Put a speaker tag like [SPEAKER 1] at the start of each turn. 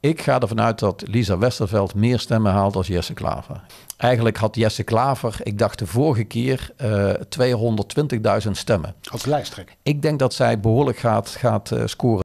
[SPEAKER 1] Ik ga ervan uit dat Lisa Westerveld meer stemmen haalt als Jesse Klaver. Eigenlijk had Jesse Klaver, ik dacht de vorige keer, 220.000 eh, stemmen. Als lijsttrekker. Ik denk dat zij behoorlijk gaat, gaat eh, scoren.